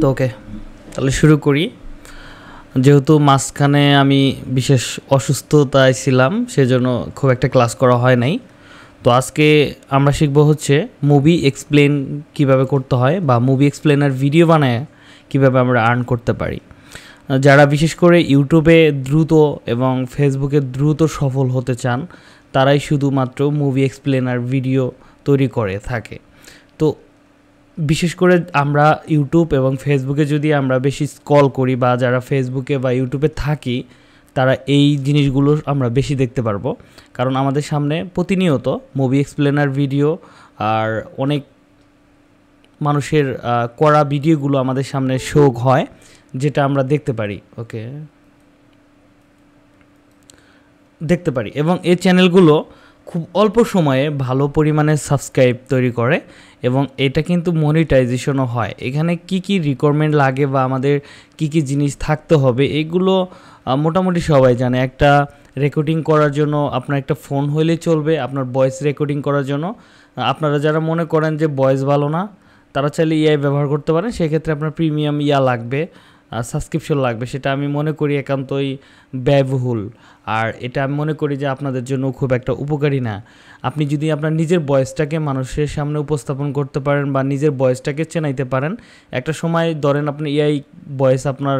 তো ওকে তাহলে শুরু করি যেহেতু মাঝখানে আমি বিশেষ অসুস্থতায় ছিলাম সেজন্য খুব একটা ক্লাস করা হয় নাই তো আজকে আমরা শিখব হচ্ছে মুভি এক্সপ্লেন কিভাবে করতে হয় বা মুভি এক্সপ্লেনার ভিডিও বানায় কিভাবে আমরা আর্ন করতে পারি যারা বিশেষ করে ইউটিউবে দ্রুত এবং ফেসবুকে দ্রুত সফল হতে চান তারাই শুধুমাত্র মুভি এক্সপ্লেনার ভিডিও তৈরি করে থাকে তো বিশেষ করে আমরা ইউটিউব এবং ফেসবুকে যদি আমরা বেশি স্কল করি বা যারা ফেসবুকে বা ইউটিউবে থাকি তারা এই জিনিসগুলো আমরা বেশি দেখতে পারবো কারণ আমাদের সামনে প্রতিনিয়ত মুভি এক্সপ্লেনার ভিডিও আর অনেক মানুষের করা ভিডিওগুলো আমাদের সামনে শো হয় যেটা আমরা দেখতে পারি ওকে দেখতে পারি এবং এই চ্যানেলগুলো খুব অল্প সময়ে ভালো পরিমাণে সাবস্ক্রাইব তৈরি করে এবং এটা কিন্তু মনিটাইজেশনও হয় এখানে কি কি রিকোয়ারমেন্ট লাগে বা আমাদের কি কি জিনিস থাকতে হবে এগুলো মোটামুটি সবাই জানে একটা রেকর্ডিং করার জন্য আপনার একটা ফোন হইলে চলবে আপনার ভয়েস রেকর্ডিং করার জন্য আপনারা যারা মনে করেন যে ভয়েস ভালো না তারা চাইলে ইআই ব্যবহার করতে পারেন সেক্ষেত্রে আপনার প্রিমিয়াম ইয়া লাগবে সাবস্ক্রিপশন লাগবে সেটা আমি মনে করি একান্তই ব্যয়বহুল আর এটা আমি মনে করি যে আপনাদের জন্য খুব একটা উপকারী না আপনি যদি আপনার নিজের বয়সটাকে মানুষের সামনে উপস্থাপন করতে পারেন বা নিজের বয়সটাকে চেনাইতে পারেন একটা সময় ধরেন আপনি ইয়াই বয়স আপনার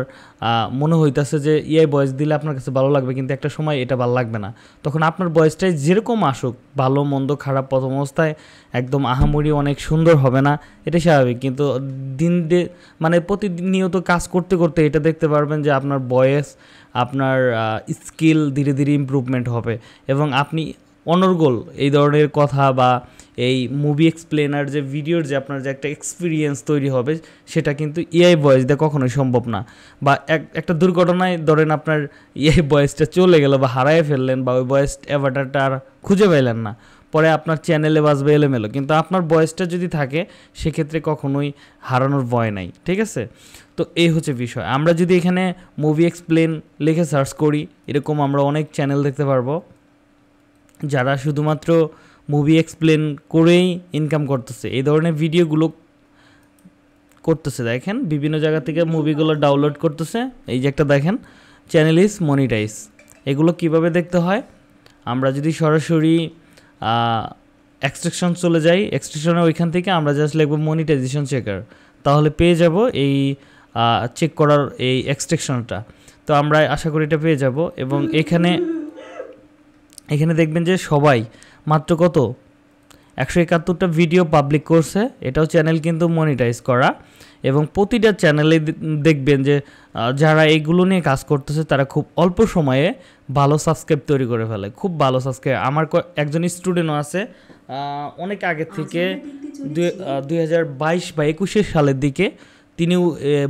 মনে হইতেছে যে ইয়াই বয়স দিলে আপনার কাছে ভালো লাগবে কিন্তু একটা সময় এটা ভালো লাগবে না তখন আপনার বয়সটাই যেরকম আসুক ভালো মন্দ খারাপ প্রথম অবস্থায় একদম আহামরি অনেক সুন্দর হবে না এটা স্বাভাবিক কিন্তু দিন মানে প্রতিনিয়ত কাজ করতে করতে এটা দেখতে পারবেন যে আপনার বয়স আপনার স্কিল ধীরে ধীরে ইম্প্রুভমেন্ট হবে এবং আপনি অনর্গল এই ধরনের কথা বা এই মুভি এক্সপ্লেনার যে ভিডিওর যে আপনার যে একটা এক্সপিরিয়েন্স তৈরি হবে সেটা কিন্তু এআই ভয়েস দিয়ে কখনোই সম্ভব না বা এক একটা দুর্ঘটনায় ধরেন আপনার এআই ভয়েসটা চলে গেল বা হারায় ফেললেন বা ওই ভয়েস অ্যাভাটারটা আর খুঁজে পাইলেন না পরে আপনার চ্যানেলে বাজবে এলোমেলো কিন্তু আপনার বয়সটা যদি থাকে সেক্ষেত্রে কখনোই হারানোর ভয় নাই ঠিক আছে তো এই হচ্ছে বিষয় আমরা যদি এখানে মুভি এক্সপ্লেন লিখে সার্চ করি এরকম আমরা অনেক চ্যানেল দেখতে পারবো যারা শুধুমাত্র মুভি এক্সপ্লেন করেই ইনকাম করতেছে এই ধরনের ভিডিওগুলো করতেছে দেখেন বিভিন্ন জায়গা থেকে মুভিগুলো ডাউনলোড করতেছে এই যে একটা দেখেন চ্যানেল ইজ মনিটাইজ এগুলো কিভাবে দেখতে হয় আমরা যদি সরাসরি এক্সট্রেকশন চলে যাই এক্সট্রেকশনে ওইখান থেকে আমরা জাস্ট লিখবো মনিটাইজেশন চেকার তাহলে পেয়ে যাব এই চেক করার এই এক্সট্রেকশনটা তো আমরা আশা করি এটা পেয়ে যাব এবং এখানে এখানে দেখবেন যে সবাই মাত্র কত একশো একাত্তরটা ভিডিও পাবলিক করছে এটাও চ্যানেল কিন্তু মনিটাইজ করা এবং প্রতিটা চ্যানেলে দেখবেন যে যারা এইগুলো নিয়ে কাজ করতেছে তারা খুব অল্প সময়ে ভালো সাবস্ক্রাইব তৈরি করে ফেলে খুব ভালো সাবস্ক্রাইব আমার একজন স্টুডেন্টও আছে অনেক আগে থেকে দুই হাজার বাইশ বা একুশের সালের দিকে তিনিও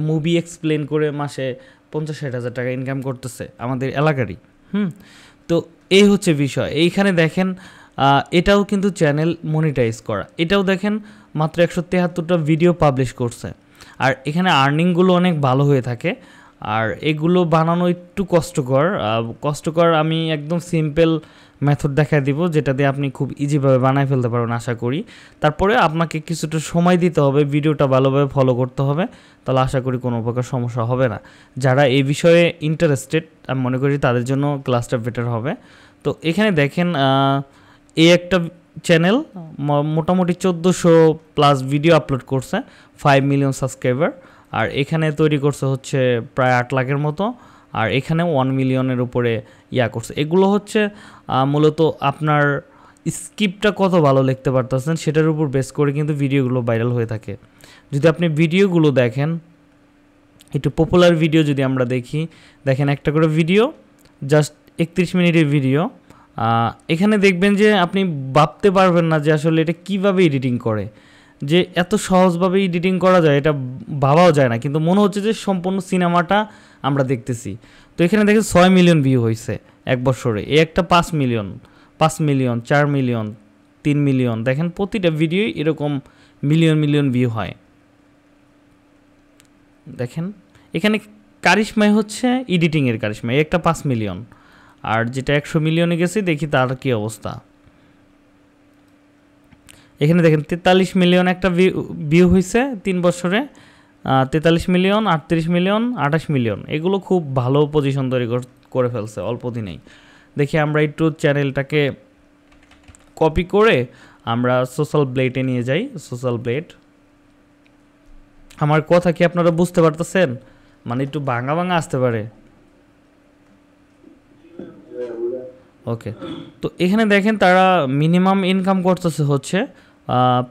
মুভি এক্সপ্লেন করে মাসে পঞ্চাশ ষাট হাজার টাকা ইনকাম করতেছে আমাদের এলাকারই হুম তো এই হচ্ছে বিষয় এইখানে দেখেন এটাও কিন্তু চ্যানেল মনিটাইজ করা এটাও দেখেন মাত্র একশো তেহাত্তরটা ভিডিও পাবলিশ করছে আর এখানে আর্নিংগুলো অনেক ভালো হয়ে থাকে আর এগুলো বানানো একটু কষ্টকর কষ্টকর আমি একদম সিম্পল মেথড দেখায় দিব যেটা দিয়ে আপনি খুব ইজিভাবে বানায় ফেলতে পারবেন আশা করি তারপরে আপনাকে কিছুটা সময় দিতে হবে ভিডিওটা ভালোভাবে ফলো করতে হবে তাহলে আশা করি কোনো প্রকার সমস্যা হবে না যারা এই বিষয়ে ইন্টারেস্টেড আমি মনে করি তাদের জন্য ক্লাসটা বেটার হবে তো এখানে দেখেন এই একটা চ্যানেল মোটামুটি চোদ্দোশো প্লাস ভিডিও আপলোড করছে ফাইভ মিলিয়ন সাবস্ক্রাইবার আর এখানে তৈরি করছে হচ্ছে প্রায় আট লাখের মতো আর এখানে ওয়ান মিলিয়নের উপরে ইয়া করছে এগুলো হচ্ছে মূলত আপনার স্ক্রিপ্টটা কত ভালো লিখতে পারতেছেন সেটার উপর বেস করে কিন্তু ভিডিওগুলো ভাইরাল হয়ে থাকে যদি আপনি ভিডিওগুলো দেখেন একটু পপুলার ভিডিও যদি আমরা দেখি দেখেন একটা করে ভিডিও জাস্ট একত্রিশ মিনিটের ভিডিও এখানে দেখবেন যে আপনি ভাবতে পারবেন না যে আসলে এটা কিভাবে এডিটিং করে যে এত সহজভাবে এডিটিং করা যায় এটা ভাবাও যায় না কিন্তু মনে হচ্ছে যে সম্পূর্ণ সিনেমাটা আমরা দেখতেছি তো এখানে দেখেন ছয় মিলিয়ন ভিউ হয়েছে এক বছরে এ একটা পাঁচ মিলিয়ন পাঁচ মিলিয়ন চার মিলিয়ন তিন মিলিয়ন দেখেন প্রতিটা ভিডিওই এরকম মিলিয়ন মিলিয়ন ভিউ হয় দেখেন এখানে কারিশ্মাই হচ্ছে এডিটিংয়ের কারিশমা একটা পাঁচ মিলিয়ন আর যেটা একশো মিলিয়নে গেছে দেখি তার কী অবস্থা এখানে দেখেন তেতাল্লিশ মিলিয়ন একটা ভিউ হয়েছে তিন বছরে তেতাল্লিশ মিলিয়ন আটত্রিশ মিলিয়ন আঠাশ মিলিয়ন এগুলো খুব ভালো পজিশন তৈরি করে ফেলছে অল্প দিনেই দেখি আমরা একটু চ্যানেলটাকে কপি করে আমরা সোশ্যাল ব্লেটে নিয়ে যাই সোশ্যাল ব্লেড আমার কথা কি আপনারা বুঝতে পারতেছেন মানে একটু ভাঙা ভাঙা আসতে পারে ওকে তো এখানে দেখেন তারা মিনিমাম ইনকাম করতেছে হচ্ছে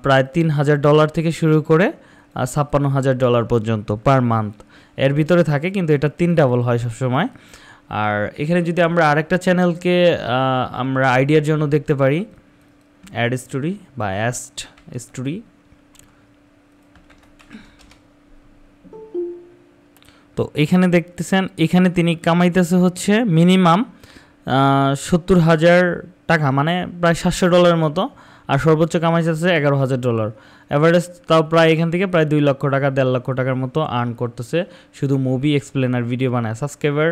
প্রায় তিন হাজার ডলার থেকে শুরু করে ছাপ্পান্ন হাজার ডলার পর্যন্ত পার মান্থ এর ভিতরে থাকে কিন্তু এটা তিন ডাবল হয় সবসময় আর এখানে যদি আমরা আরেকটা চ্যানেলকে আমরা আইডিয়ার জন্য দেখতে পারি অ্যাড স্টোরি বা অ্যাস্ট স্টোরি তো এখানে দেখতেছেন এখানে তিনি কামাইতেছে হচ্ছে মিনিমাম সত্তর হাজার টাকা মানে প্রায় সাতশো ডলারের মতো আর সর্বোচ্চ কামাই চাচ্ছে এগারো হাজার ডলার অ্যাভারেজ তাও প্রায় এখান থেকে প্রায় দুই লক্ষ টাকা দেড় লক্ষ টাকার মতো আর্ন করতেছে শুধু মুভি এক্সপ্লেনার ভিডিও বানায় সাবস্ক্রাইবার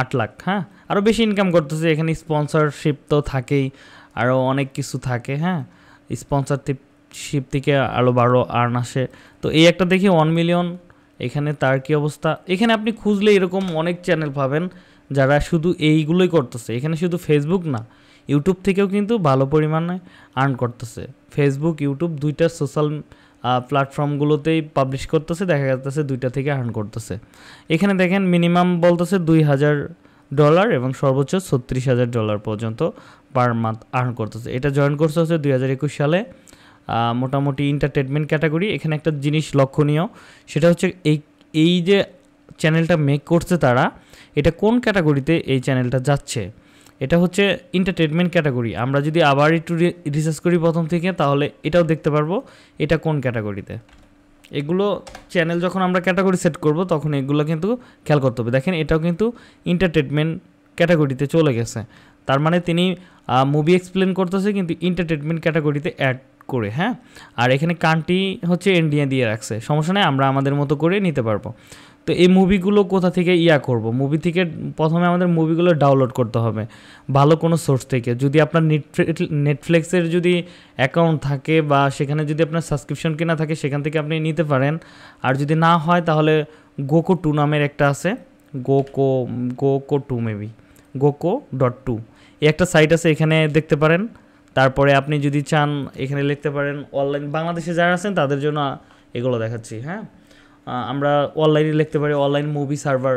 আট লাখ হ্যাঁ আরও বেশি ইনকাম করতেছে এখানে স্পন্সরশিপ তো থাকেই আরও অনেক কিছু থাকে হ্যাঁ স্পন্সরশিপ শিপ থেকে আরও বারো আর্ন আসে তো এই একটা দেখি ওয়ান মিলিয়ন এখানে তার কি অবস্থা এখানে আপনি খুঁজলে এরকম অনেক চ্যানেল পাবেন যারা শুধু এইগুলোই করতেছে এখানে শুধু ফেসবুক না ইউটিউব থেকেও কিন্তু ভালো পরিমাণে আর্ন করতেছে ফেসবুক ইউটিউব দুইটা সোশ্যাল প্ল্যাটফর্মগুলোতেই পাবলিশ করতেছে দেখা যাচ্ছে দুইটা থেকে আর্ন করতেছে এখানে দেখেন মিনিমাম বলতেছে দুই হাজার ডলার এবং সর্বোচ্চ ছত্রিশ হাজার ডলার পর্যন্ত পার মান্থ আর্ন করতেছে এটা জয়েন করছে হচ্ছে দুই হাজার একুশ সালে মোটামুটি ইন্টারটেনমেন্ট ক্যাটাগরি এখানে একটা জিনিস লক্ষণীয় সেটা হচ্ছে এই এই যে চ্যানেলটা মেক করছে তারা এটা কোন ক্যাটাগরিতে এই চ্যানেলটা যাচ্ছে এটা হচ্ছে এন্টারটেনমেন্ট ক্যাটাগরি আমরা যদি আবার একটু রিসার্চ করি প্রথম থেকে তাহলে এটাও দেখতে পারবো এটা কোন ক্যাটাগরিতে এগুলো চ্যানেল যখন আমরা ক্যাটাগরি সেট করব তখন এগুলো কিন্তু খেয়াল করতে হবে দেখেন এটাও কিন্তু এন্টারটেনমেন্ট ক্যাটাগরিতে চলে গেছে তার মানে তিনি মুভি এক্সপ্লেন করতেছে কিন্তু এন্টারটেনমেন্ট ক্যাটাগরিতে অ্যাড করে হ্যাঁ আর এখানে কান্ট্রি হচ্ছে ইন্ডিয়া দিয়ে রাখছে সমস্যা নেই আমরা আমাদের মতো করে নিতে পারবো তো এই মুভিগুলো কোথা থেকে ইয়া করব মুভি থেকে প্রথমে আমাদের মুভিগুলো ডাউনলোড করতে হবে ভালো কোনো সোর্স থেকে যদি আপনার নেটফ্লিক্সের যদি অ্যাকাউন্ট থাকে বা সেখানে যদি আপনার সাবস্ক্রিপশন কেনা থাকে সেখান থেকে আপনি নিতে পারেন আর যদি না হয় তাহলে গোকো টু নামের একটা আছে Goku Goku to maybe Goku dot to এই একটা সাইট আছে এখানে দেখতে পারেন তারপরে আপনি যদি চান এখানে লিখতে পারেন অনলাইন বাংলাদেশে যারা আছেন তাদের জন্য এগুলো দেখাচ্ছি হ্যাঁ আমরা অনলাইনে লিখতে পারি অনলাইন মুভি সার্ভার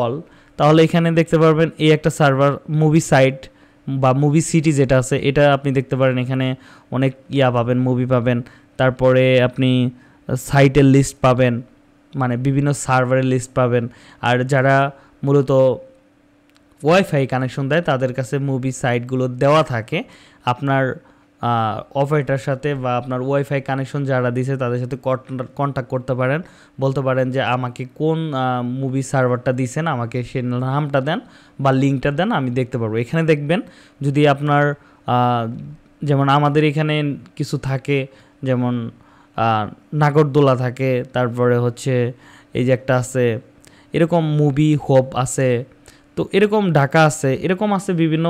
অল তাহলে এখানে দেখতে পারবেন এই একটা সার্ভার মুভি সাইট বা মুভি সিটি যেটা আছে এটা আপনি দেখতে পারেন এখানে অনেক ইয়া পাবেন মুভি পাবেন তারপরে আপনি সাইটের লিস্ট পাবেন মানে বিভিন্ন সার্ভারের লিস্ট পাবেন আর যারা মূলত ওয়াইফাই কানেকশন দেয় তাদের কাছে মুভি সাইটগুলো দেওয়া থাকে আপনার অপারেটার সাথে বা আপনার ওয়াইফাই কানেকশন যারা দিছে তাদের সাথে কন্ট্যাক্ট করতে পারেন বলতে পারেন যে আমাকে কোন মুভি সার্ভারটা দিছেন আমাকে সে নামটা দেন বা লিঙ্কটা দেন আমি দেখতে পারবো এখানে দেখবেন যদি আপনার যেমন আমাদের এখানে কিছু থাকে যেমন নাগরদোলা থাকে তারপরে হচ্ছে এই যে একটা আছে এরকম মুভি হোপ আছে তো এরকম ঢাকা আছে এরকম আছে বিভিন্ন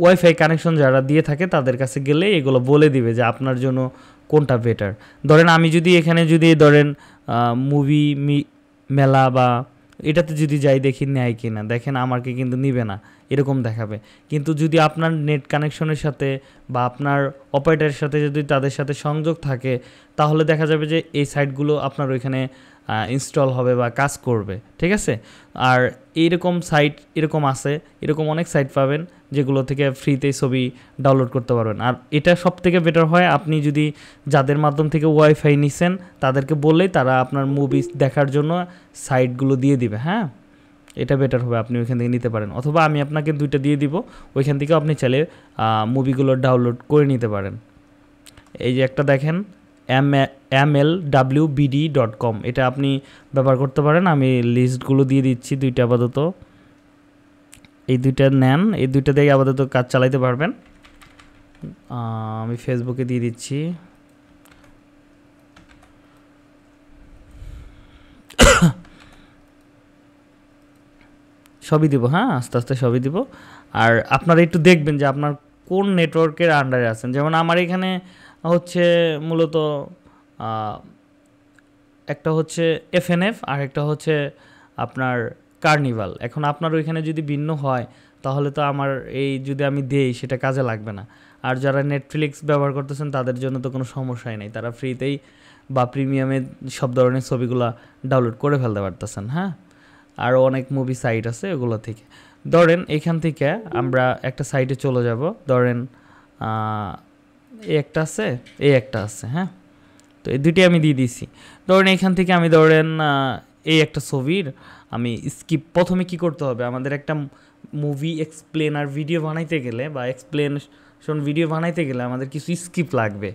ওয়াইফাই কানেকশন যারা দিয়ে থাকে তাদের কাছে গেলে এগুলো বলে দিবে যে আপনার জন্য কোনটা বেটার ধরেন আমি যদি এখানে যদি ধরেন মুভি মেলা বা এটাতে যদি যাই দেখি নেয় কি না দেখেন আমাকে কিন্তু নিবে না এরকম দেখাবে কিন্তু যদি আপনার নেট কানেকশনের সাথে বা আপনার অপারেটারের সাথে যদি তাদের সাথে সংযোগ থাকে তাহলে দেখা যাবে যে এই সাইটগুলো আপনার ওইখানে ইনস্টল হবে বা কাজ করবে ঠিক আছে আর এইরকম সাইট এরকম আছে এরকম অনেক সাইট পাবেন যেগুলো থেকে ফ্রিতে ছবি ডাউনলোড করতে পারবেন আর এটা সব থেকে বেটার হয় আপনি যদি যাদের মাধ্যম থেকে ওয়াইফাই নিছেন তাদেরকে বললেই তারা আপনার মুভি দেখার জন্য সাইটগুলো দিয়ে দিবে হ্যাঁ এটা বেটার হবে আপনি ওইখান থেকে নিতে পারেন অথবা আমি আপনাকে দুইটা দিয়ে দিব ওইখান থেকেও আপনি চাইলে মুভিগুলো ডাউনলোড করে নিতে পারেন এই যে একটা দেখেন M M L W BD dot com এটা আপনি ব্যবহার করতে পারেন আমি লিস্টগুলো দিয়ে দিচ্ছি দুইটা আপাতত এই দুইটা নেন এই দুইটা দিয়ে আপাতত কাজ চালাইতে পারবেন আমি ফেসবুকে দিয়ে দিচ্ছি সবই দিব হ্যাঁ আস্তে আস্তে সবই দিব আর আপনারা একটু দেখবেন যে আপনার কোন নেটওয়ার্কের আন্ডারে আছেন যেমন আমার এখানে হচ্ছে মূলত একটা হচ্ছে এফএনএফ আর একটা হচ্ছে আপনার কার্নিভাল এখন আপনার ওইখানে যদি ভিন্ন হয় তাহলে তো আমার এই যদি আমি দেই সেটা কাজে লাগবে না আর যারা নেটফ্লিক্স ব্যবহার করতেছেন তাদের জন্য তো কোনো সমস্যাই নেই তারা ফ্রিতেই বা প্রিমিয়ামে সব ধরনের ছবিগুলো ডাউনলোড করে ফেলতে পারতেছেন হ্যাঁ আরও অনেক মুভি সাইট আছে ওগুলো থেকে ধরেন এখান থেকে আমরা একটা সাইটে চলে যাব ধরেন এই একটা আছে এই একটা আছে হ্যাঁ তো এই দুটি আমি দিয়ে দিছি ধরেন এখান থেকে আমি ধরেন এই একটা ছবির আমি স্কিপ প্রথমে কি করতে হবে আমাদের একটা মুভি এক্সপ্লেনার ভিডিও বানাইতে গেলে বা এক্সপ্লেনেশন ভিডিও বানাইতে গেলে আমাদের কিছু স্কিপ লাগবে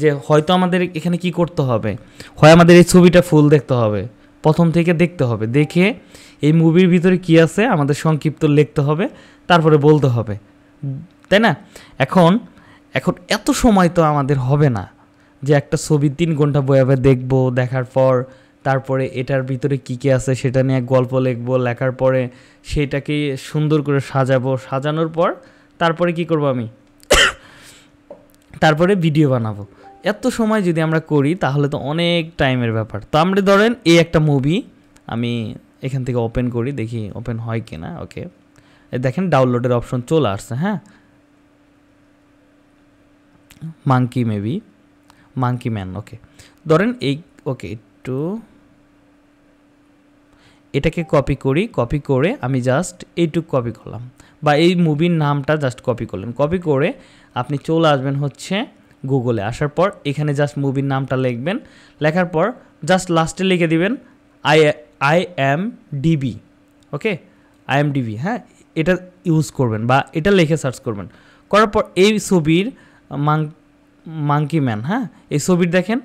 যে হয়তো আমাদের এখানে কি করতে হবে হয় আমাদের এই ছবিটা ফুল দেখতে হবে প্রথম থেকে দেখতে হবে দেখে এই মুভির ভিতরে কি আছে আমাদের সংক্ষিপ্ত লিখতে হবে তারপরে বলতে হবে তাই না এখন এখন এত সময় তো আমাদের হবে না যে একটা ছবি তিন ঘন্টা বয়াবে দেখবো দেখার পর তারপরে এটার ভিতরে কী কী আছে সেটা নিয়ে গল্প লিখব লেখার পরে সেটাকে সুন্দর করে সাজাবো সাজানোর পর তারপরে কি করব আমি তারপরে ভিডিও বানাবো এত সময় যদি আমরা করি তাহলে তো অনেক টাইমের ব্যাপার তো আমরা ধরেন এই একটা মুভি আমি এখান থেকে ওপেন করি দেখি ওপেন হয় কি না ওকে দেখেন ডাউনলোডের অপশন চলে আসছে হ্যাঁ monkey maybe monkey man okay ধরেন এই ওকে একটু এটাকে কপি করি কপি করে আমি জাস্ট এইটুক কপি করলাম বা এই মুভির নামটা জাস্ট কপি করলাম কপি করে আপনি চলে আসবেন হচ্ছে গুগলে আসার পর এখানে জাস্ট মুভির নামটা লিখবেন লেখার পর জাস্ট লাস্টে লিখে দিবেন I I M D B okay I M D B হ্যাঁ এটা ইউজ করবেন বা এটা লিখে সার্চ করবেন করার পর এই ছবির মাং মাংকি ম্যান হ্যাঁ এই ছবির দেখেন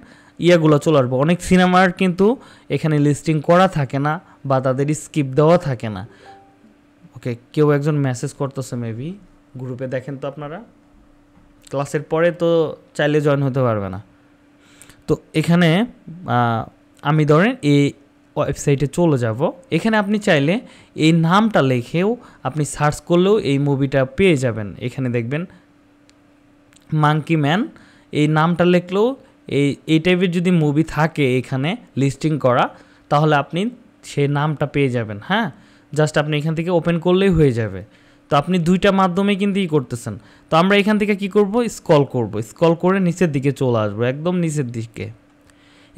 ইয়াগুলো চলে আসবে অনেক সিনেমার কিন্তু এখানে লিস্টিং করা থাকে না বা তাদের স্কিপ দেওয়া থাকে না ওকে কেউ একজন মেসেজ করতেছে মেবি গ্রুপে দেখেন তো আপনারা ক্লাসের পরে তো চাইলে জয়েন হতে পারবে না তো এখানে আমি ধরেন এই ওয়েবসাইটে চলে যাব এখানে আপনি চাইলে এই নামটা লেখেও আপনি সার্চ করলেও এই মুভিটা পেয়ে যাবেন এখানে দেখবেন মাঙ্কি ম্যান এই নামটা লেখলেও এই এই টাইপের যদি মুভি থাকে এখানে লিস্টিং করা তাহলে আপনি সেই নামটা পেয়ে যাবেন হ্যাঁ জাস্ট আপনি এখান থেকে ওপেন করলেই হয়ে যাবে তো আপনি দুইটা মাধ্যমে কিন্তু ই করতেছেন তো আমরা এখান থেকে কি করব স্কল করব স্কল করে নিচের দিকে চলে আসবো একদম নিচের দিকে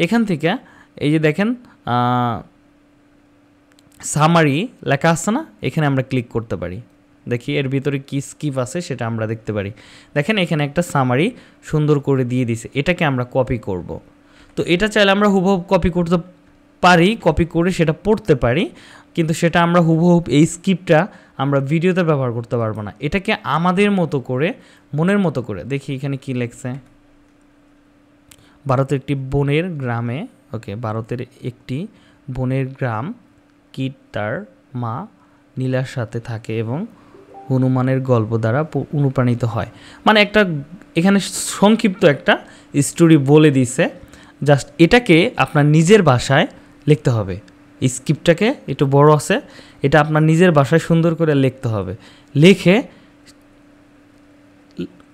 এখান থেকে এই যে দেখেন সামারি লেখা আসছে না এখানে আমরা ক্লিক করতে পারি দেখি এর ভিতরে কি স্কিপ আছে সেটা আমরা দেখতে পারি দেখেন এখানে একটা সামারি সুন্দর করে দিয়ে দিছে এটাকে আমরা কপি করব তো এটা চাইলে আমরা হুবহু কপি করতে পারি কপি করে সেটা পড়তে পারি কিন্তু সেটা আমরা হুবহুব এই স্ক্রিপ্টটা আমরা ভিডিওতে ব্যবহার করতে পারবো না এটাকে আমাদের মতো করে মনের মতো করে দেখি এখানে কি লেখছে ভারতের একটি বনের গ্রামে ওকে ভারতের একটি বনের গ্রাম কিট তার মা নীলার সাথে থাকে এবং হনুমানের গল্প দ্বারা অনুপ্রাণিত হয় মানে একটা এখানে সংক্ষিপ্ত একটা স্টোরি বলে দিছে জাস্ট এটাকে আপনার নিজের ভাষায় লিখতে হবে স্ক্রিপ্টটাকে একটু বড় আছে এটা আপনার নিজের ভাষায় সুন্দর করে লিখতে হবে লিখে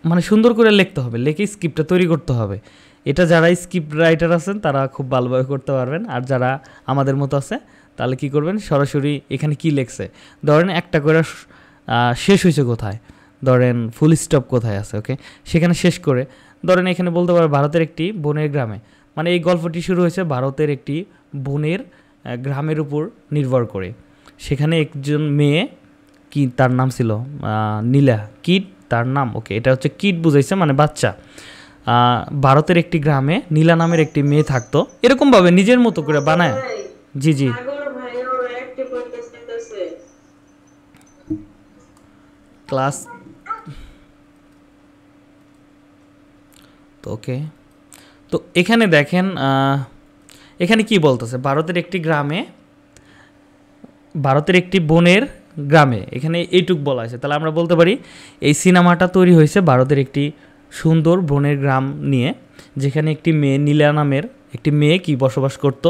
মানে সুন্দর করে লিখতে হবে লিখে স্ক্রিপ্টটা তৈরি করতে হবে এটা যারা স্ক্রিপ্ট রাইটার আছেন তারা খুব ভালোভাবে করতে পারবেন আর যারা আমাদের মতো আছে তাহলে কি করবেন সরাসরি এখানে কি লেখছে ধরেন একটা করে শেষ হয়েছে কোথায় ধরেন ফুল স্টপ কোথায় আছে ওকে সেখানে শেষ করে ধরেন এখানে বলতে পারে ভারতের একটি বনের গ্রামে মানে এই গল্পটি শুরু হয়েছে ভারতের একটি বোনের গ্রামের উপর নির্ভর করে সেখানে একজন মেয়ে কি তার নাম ছিল নীলা কিট তার নাম ওকে এটা হচ্ছে কিট বুঝাইছে মানে বাচ্চা ভারতের একটি গ্রামে নীলা নামের একটি মেয়ে থাকতো এরকমভাবে নিজের মতো করে বানায় জি জি ক্লাস তো ওকে তো এখানে দেখেন এখানে কি বলতেছে ভারতের একটি গ্রামে ভারতের একটি বনের গ্রামে এখানে এইটুক বলা হয়েছে তাহলে আমরা বলতে পারি এই সিনেমাটা তৈরি হয়েছে ভারতের একটি সুন্দর বনের গ্রাম নিয়ে যেখানে একটি মেয়ে নীলা নামের একটি মেয়ে কি বসবাস করত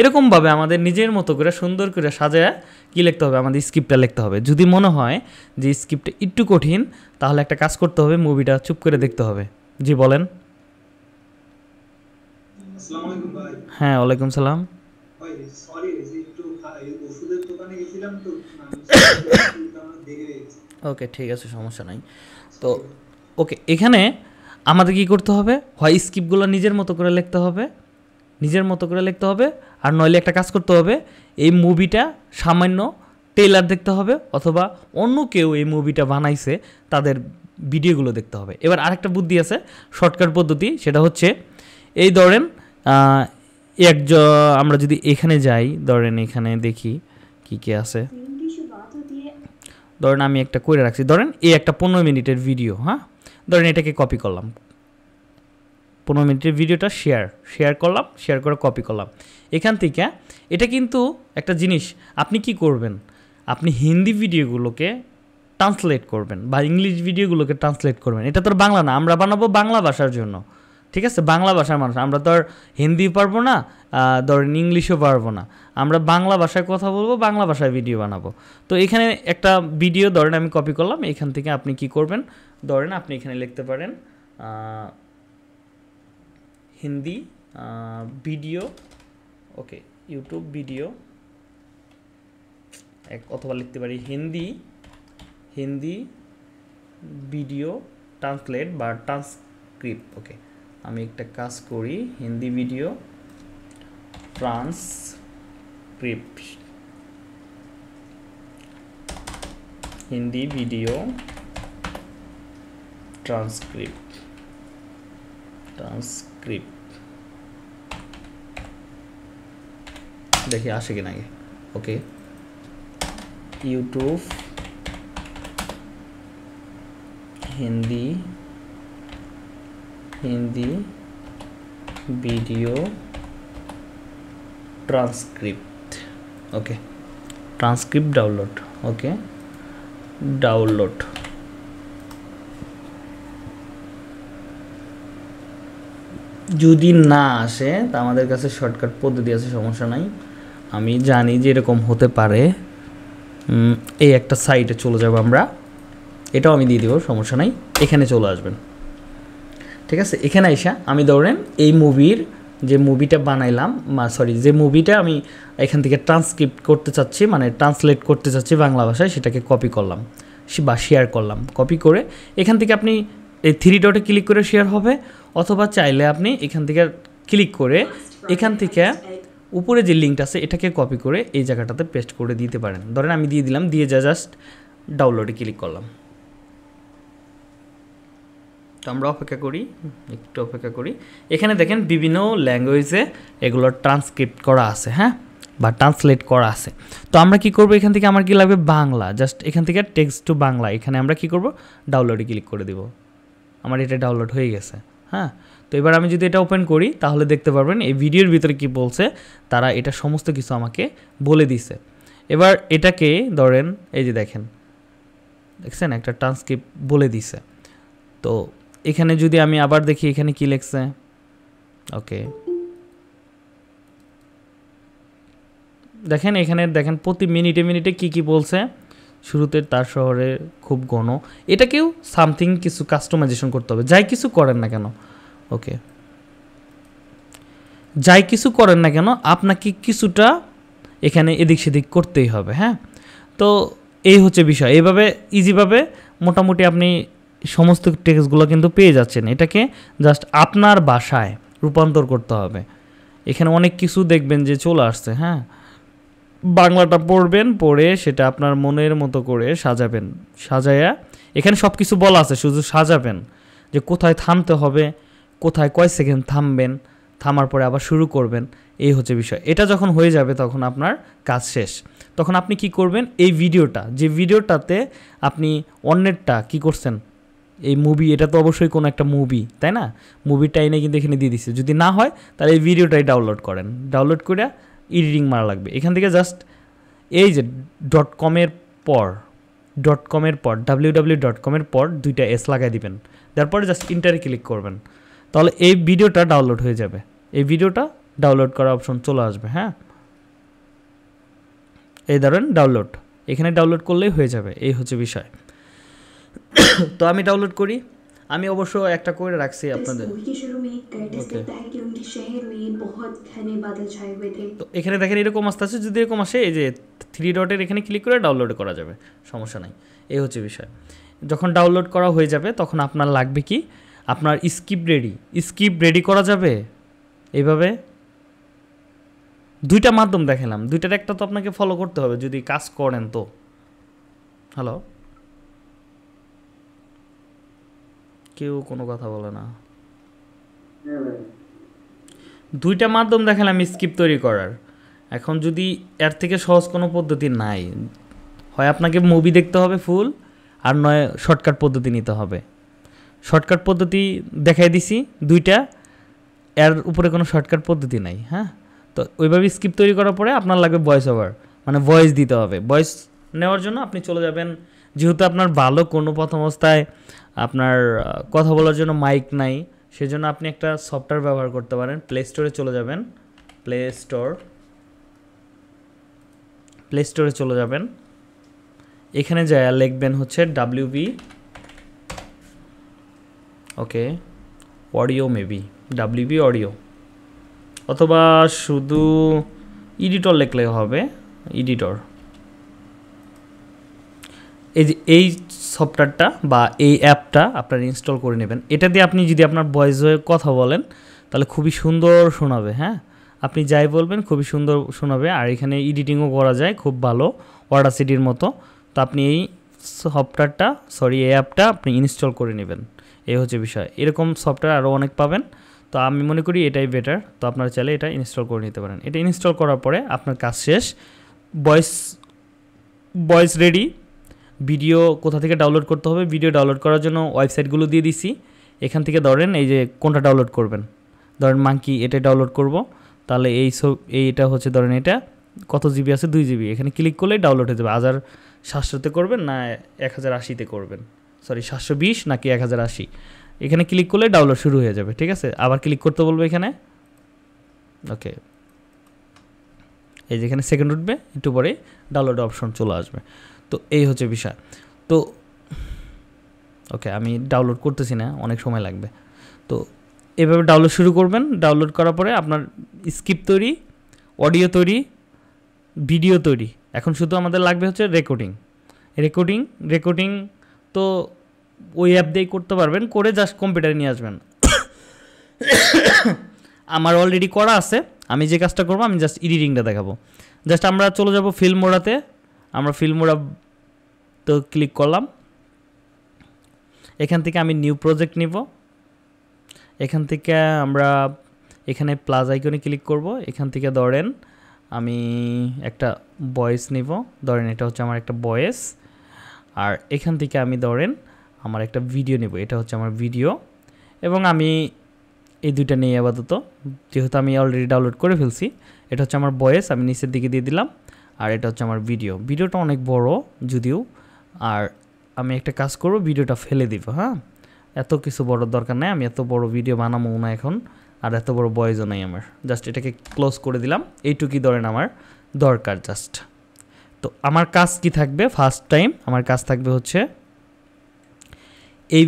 এরকমভাবে আমাদের নিজের মতো করে সুন্দর করে সাজায় কি লিখতে হবে আমাদের স্ক্রিপ্টটা লিখতে হবে যদি মনে হয় যে স্ক্রিপ্টটা একটু কঠিন তাহলে একটা কাজ করতে হবে মুভিটা চুপ করে দেখতে হবে জি বলেন হ্যাঁ ওয়ালাইকুম সালাম ওকে ঠিক আছে সমস্যা নাই তো ওকে এখানে আমাদের কি করতে হবে হয় স্কিপগুলো নিজের মতো করে লিখতে হবে নিজের মতো করে লিখতে হবে আর নইলে একটা কাজ করতে হবে এই মুভিটা সামান্য টেলার দেখতে হবে অথবা অন্য কেউ এই মুভিটা বানাইছে তাদের ভিডিওগুলো দেখতে হবে এবার আরেকটা বুদ্ধি আছে শর্টকাট পদ্ধতি সেটা হচ্ছে এই ধরেন এক জ আমরা যদি এখানে যাই ধরেন এখানে দেখি কি কি আছে ধরেন আমি একটা করে রাখছি ধরেন এই একটা পনেরো মিনিটের ভিডিও হ্যাঁ ধরেন এটাকে কপি করলাম পনেরো মিনিটের ভিডিওটা শেয়ার শেয়ার করলাম শেয়ার করে কপি করলাম এখান থেকে এটা কিন্তু একটা জিনিস আপনি কি করবেন আপনি হিন্দি ভিডিওগুলোকে ট্রান্সলেট করবেন বা ইংলিশ ভিডিওগুলোকে ট্রান্সলেট করবেন এটা তো বাংলা না আমরা বানাবো বাংলা ভাষার জন্য ঠিক আছে বাংলা ভাষার মানুষ আমরা ধর হিন্দি পারবো না ধরেন ইংলিশও পারবো না আমরা বাংলা ভাষায় কথা বলবো বাংলা ভাষায় ভিডিও বানাবো তো এখানে একটা ভিডিও ধরেন আমি কপি করলাম এখান থেকে আপনি কি করবেন ধরেন আপনি এখানে লিখতে পারেন Hindi video okay YouTube video এক অথবা লিখতে পারি হিন্দি হিন্দি ভিডিও ট্রান্সলেট বা ট্রান্সক্রিপ্ট ওকে আমি একটা কাজ করি Hindi video transcript Hindi video transcript transcript দেখি আসে কিনা okay YouTube Hindi Hindi video transcript okay transcript download okay download যদি না আসে তা আমাদের কাছে শর্টকাট পদ্ধতি আছে সমস্যা নাই আমি জানি যে এরকম হতে পারে এই একটা সাইটে চলে যাব আমরা এটাও আমি দিয়ে দেবো সমস্যা নাই এখানে চলে আসবেন ঠিক আছে এখানে আইসা আমি ধরেন এই মুভির যে মুভিটা বানাইলাম সরি যে মুভিটা আমি এখান থেকে ট্রান্সক্রিপ্ট করতে চাচ্ছি মানে ট্রান্সলেট করতে চাচ্ছি বাংলা ভাষায় সেটাকে কপি করলাম বা শেয়ার করলাম কপি করে এখান থেকে আপনি এই থ্রি ডটে ক্লিক করে শেয়ার হবে অথবা চাইলে আপনি এখান থেকে ক্লিক করে এখান থেকে উপরে যে লিঙ্কটা আছে এটাকে কপি করে এই জায়গাটাতে পেস্ট করে দিতে পারেন ধরেন আমি দিয়ে দিলাম দিয়ে যা জাস্ট ডাউনলোডে ক্লিক করলাম তো আমরা অপেক্ষা করি একটু অপেক্ষা করি এখানে দেখেন বিভিন্ন ল্যাঙ্গুয়েজে এগুলো ট্রান্সক্রিপ্ট করা আছে হ্যাঁ বা ট্রান্সলেট করা আছে তো আমরা কি করব এখান থেকে আমার কি লাগবে বাংলা জাস্ট এখান থেকে টেক্সট টু বাংলা এখানে আমরা কি করব ডাউনলোডে ক্লিক করে দিব আমার এটা ডাউনলোড হয়ে গেছে হ্যাঁ তো এবার আমি যদি এটা ওপেন করি তাহলে দেখতে পারবেন এই ভিডিওর ভিতরে কি বলছে তারা এটা সমস্ত কিছু আমাকে বলে দিছে এবার এটাকে ধরেন এই যে দেখেন দেখছেন একটা ট্রান্সক্রিপ্ট বলে দিছে তো এখানে যদি আমি আবার দেখি এখানে কি লেখছে ওকে দেখেন এখানে দেখেন প্রতি মিনিটে মিনিটে কি কি বলছে শুরুতে তার শহরে খুব ঘন এটাকেও সামথিং কিছু কাস্টমাইজেশন করতে হবে যাই কিছু করেন না কেন ওকে যাই কিছু করেন না কেন আপনাকে কিছুটা এখানে এদিক সেদিক করতেই হবে হ্যাঁ তো এই হচ্ছে বিষয় এইভাবে ইজিভাবে মোটামুটি আপনি সমস্ত টেক্সটগুলো কিন্তু পেয়ে যাচ্ছেন এটাকে জাস্ট আপনার বাসায় রূপান্তর করতে হবে এখানে অনেক কিছু দেখবেন যে চলে আসছে হ্যাঁ বাংলাটা পড়বেন পড়ে সেটা আপনার মনের মতো করে সাজাবেন সাজায়া এখানে সব কিছু বলা আছে শুধু সাজাবেন যে কোথায় থামতে হবে কোথায় কয় সেকেন্ড থামবেন থামার পরে আবার শুরু করবেন এই হচ্ছে বিষয় এটা যখন হয়ে যাবে তখন আপনার কাজ শেষ তখন আপনি কি করবেন এই ভিডিওটা যে ভিডিওটাতে আপনি অন্যেরটা কি করছেন এই মুভি এটা তো অবশ্যই কোনো একটা মুভি তাই না মুভির টাইনে কিন্তু এখানে দিয়ে দিচ্ছে যদি না হয় তাহলে এই ভিডিওটাই ডাউনলোড করেন ডাউনলোড করে এডিটিং মারা লাগবে এখান থেকে জাস্ট এই যে ডট কমের পর ডট কমের পর ডাব্লিউ ডাব্লিউ ডট কমের পর দুইটা এস লাগাই দিবেন তারপরে জাস্ট ইন্টারে ক্লিক করবেন তাহলে এই ভিডিওটা ডাউনলোড হয়ে যাবে এই ভিডিওটা ডাউনলোড করার অপশন চলে আসবে হ্যাঁ এই ধরেন ডাউনলোড এখানে ডাউনলোড করলেই হয়ে যাবে এই হচ্ছে বিষয় তো আমি ডাউনলোড করি আমি অবশ্য একটা করে রাখছি আপনাদের তো এখানে দেখেন এরকম আসতে আছে যদি এরকম আসে এই যে থ্রি ডটের এখানে ক্লিক করে ডাউনলোড করা যাবে সমস্যা নাই এই হচ্ছে বিষয় যখন ডাউনলোড করা হয়ে যাবে তখন আপনার লাগবে কি আপনার স্কিপ রেডি স্কিপ রেডি করা যাবে এইভাবে দুইটা মাধ্যম দেখালাম দুইটার একটা তো আপনাকে ফলো করতে হবে যদি কাজ করেন তো হ্যালো কেউ কোনো কথা বলে না হ্যাঁ দুইটা মাধ্যম দেখালাম স্কিপ তৈরি করার এখন যদি এর থেকে সহজ কোনো পদ্ধতি নাই হয় আপনাকে মুভি দেখতে হবে ফুল আর নয় শর্টকাট পদ্ধতি নিতে হবে শর্টকাট পদ্ধতি দেখাই দিছি দুইটা এর উপরে কোনো শর্টকাট পদ্ধতি নাই হ্যাঁ তো ওইভাবে স্ক্রিপ্ট তৈরি করার পরে আপনার লাগবে ভয়েস ওভার মানে ভয়েস দিতে হবে ভয়েস নেওয়ার জন্য আপনি চলে যাবেন যেহেতু আপনার ভালো কোনো প্রথম অবস্থায় আপনার কথা বলার জন্য মাইক নাই সেজন্য আপনি একটা সফটওয়্যার ব্যবহার করতে পারেন প্লে স্টোরে চলে যাবেন প্লে স্টোর প্লে স্টোরে চলে যাবেন এখানে যায় লিখবেন হচ্ছে WB okay audio maybe WB audio অথবা শুধু ইডিটর লিখলে হবে ইডিটর এই যে এই সফটওয়্যারটা বা এই অ্যাপটা আপনার ইনস্টল করে নেবেন এটা দিয়ে আপনি যদি আপনার ভয়েস হয়ে কথা বলেন তাহলে খুবই সুন্দর শোনাবে হ্যাঁ আপনি যাই বলবেন খুবই সুন্দর শোনাবে আর এখানে এডিটিংও করা যায় খুব ভালো ওয়াডাসিটির মতো তো আপনি এই সফটওয়্যারটা সরি এই অ্যাপটা আপনি ইনস্টল করে নেবেন এই হচ্ছে বিষয় এরকম সফটওয়্যার আরও অনেক পাবেন তো আমি মনে করি এটাই বেটার তো আপনারা চাইলে এটা ইনস্টল করে নিতে পারেন এটা ইনস্টল করার পরে আপনার কাজ শেষ বয়েস বয়েস রেডি ভিডিও কোথা থেকে ডাউনলোড করতে হবে ভিডিও ডাউনলোড করার জন্য ওয়েবসাইটগুলো দিয়ে দিছি এখান থেকে ধরেন এই যে কোনটা ডাউনলোড করবেন ধরেন মাঙ্কি এটা ডাউনলোড করব তাহলে এই সব এইটা হচ্ছে ধরেন এটা কত জিবি আছে দুই জিবি এখানে ক্লিক করলেই ডাউনলোড হয়ে যাবে হাজার সাতশোতে করবেন না এক হাজার আশিতে করবেন সরি সাতশো বিশ নাকি এক হাজার আশি এখানে ক্লিক করলে ডাউনলোড শুরু হয়ে যাবে ঠিক আছে আবার ক্লিক করতে বলবো এখানে ওকে এই যেখানে সেকেন্ড উঠবে একটু পরে ডাউনলোড অপশন চলে আসবে তো এই হচ্ছে বিষয় তো ওকে আমি ডাউনলোড করতেছি না অনেক সময় লাগবে তো এভাবে ডাউনলোড শুরু করবেন ডাউনলোড করার পরে আপনার স্কিপ তৈরি অডিও তৈরি ভিডিও তৈরি এখন শুধু আমাদের লাগবে হচ্ছে রেকর্ডিং রেকর্ডিং রেকর্ডিং তো ওই অ্যাপ দিয়েই করতে পারবেন করে জাস্ট কম্পিউটারে নিয়ে আসবেন আমার অলরেডি করা আছে আমি যে কাজটা করবো আমি জাস্ট ইডিটিংটা দেখাবো জাস্ট আমরা চলে যাব ফিল্ম মোড়াতে আমরা ফিল্মোরা তো ক্লিক করলাম এখান থেকে আমি নিউ প্রজেক্ট নিব এখান থেকে আমরা এখানে প্লাস আইকনে ক্লিক করব এখান থেকে ধরেন আমি একটা বয়েস নিব ধরেন এটা হচ্ছে আমার একটা বয়েস আর এখান থেকে আমি ধরেন আমার একটা ভিডিও নিব এটা হচ্ছে আমার ভিডিও এবং আমি এই দুইটা নিয়ে আপাতত যেহেতু আমি অলরেডি ডাউনলোড করে ফেলছি এটা হচ্ছে আমার বয়েস আমি নিচের দিকে দিয়ে দিলাম আর এটা হচ্ছে আমার ভিডিও ভিডিওটা অনেক বড় যদিও আর আমি একটা কাজ করব ভিডিওটা ফেলে দিব হ্যাঁ এত কিছু বড় দরকার নাই আমি এত বড় ভিডিও বানাবো না এখন আর এত বড় বয়সও নাই আমার জাস্ট এটাকে ক্লোজ করে দিলাম এইটুকুই ধরেন আমার দরকার জাস্ট তো আমার কাজ কি থাকবে ফার্স্ট টাইম আমার কাজ থাকবে হচ্ছে এই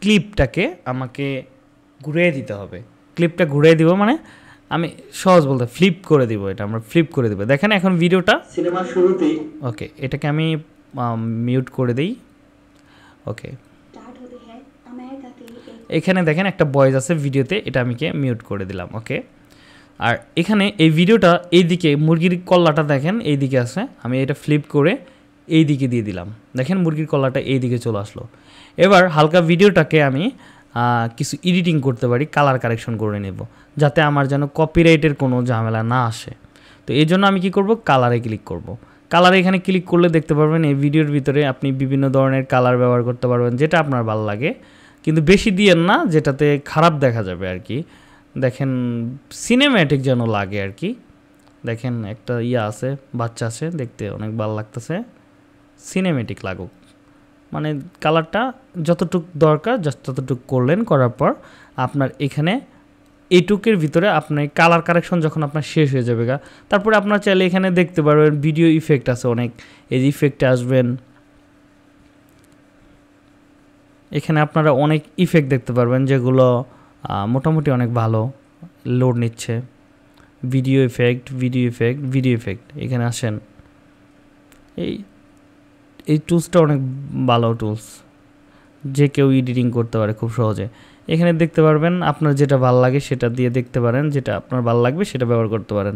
ক্লিপটাকে আমাকে ঘুরিয়ে দিতে হবে ক্লিপটা ঘুরিয়ে দিব মানে আমি সহজ বলতে ফ্লিপ করে দিব এটা আমরা ফ্লিপ করে দেবো দেখেন এখন ভিডিওটা সিনেমা শুরুতেই ওকে এটাকে আমি মিউট করে দিই ওকে হ্যাঁ, এখানে দেখেন একটা বয়েস আছে ভিডিওতে এটা আমি কে মিউট করে দিলাম ওকে আর এখানে এই ভিডিওটা এই দিকে মুরগির কল্লাটা দেখেন এই দিকে আছে আমি এটা ফ্লিপ করে এই দিকে দিয়ে দিলাম দেখেন মুরগির কল্লাটা এই দিকে চলে আসলো এবার হালকা ভিডিওটাকে আমি কিছু এডিটিং করতে পারি কালার কারেকশন করে নেব যাতে আমার যেন কপিরাইটের কোনো ঝামেলা না আসে তো এই জন্য আমি কি করব কালারে ক্লিক করব। কালারে এখানে ক্লিক করলে দেখতে পারবেন এই ভিডিওর ভিতরে আপনি বিভিন্ন ধরনের কালার ব্যবহার করতে পারবেন যেটা আপনার ভালো লাগে কিন্তু বেশি দিয়ে না যেটাতে খারাপ দেখা যাবে আর কি দেখেন সিনেম্যাটিক যেন লাগে আর কি দেখেন একটা ইয়া আছে বাচ্চা আছে দেখতে অনেক ভালো লাগতেছে সিনেম্যাটিক লাগুক মানে কালারটা যতটুক দরকার জাস্ট ততটুক করলেন করার পর আপনার এখানে এটুকের ভিতরে আপনার কালার কারেকশন যখন আপনার শেষ হয়ে যাবে গা তারপরে আপনার চাইলে এখানে দেখতে পারবেন ভিডিও ইফেক্ট আছে অনেক এই ইফেক্টে আসবেন এখানে আপনারা অনেক ইফেক্ট দেখতে পারবেন যেগুলো মোটামুটি অনেক ভালো লোড নিচ্ছে video effect video effect video effect এখানে আসেন এই এই টুলসটা অনেক ভালো টুলস যে কেউ এডিটিং করতে পারে খুব সহজে এখানে দেখতে পারবেন আপনার যেটা ভাল লাগে সেটা দিয়ে দেখতে পারেন যেটা আপনার ভাল লাগবে সেটা ব্যবহার করতে পারেন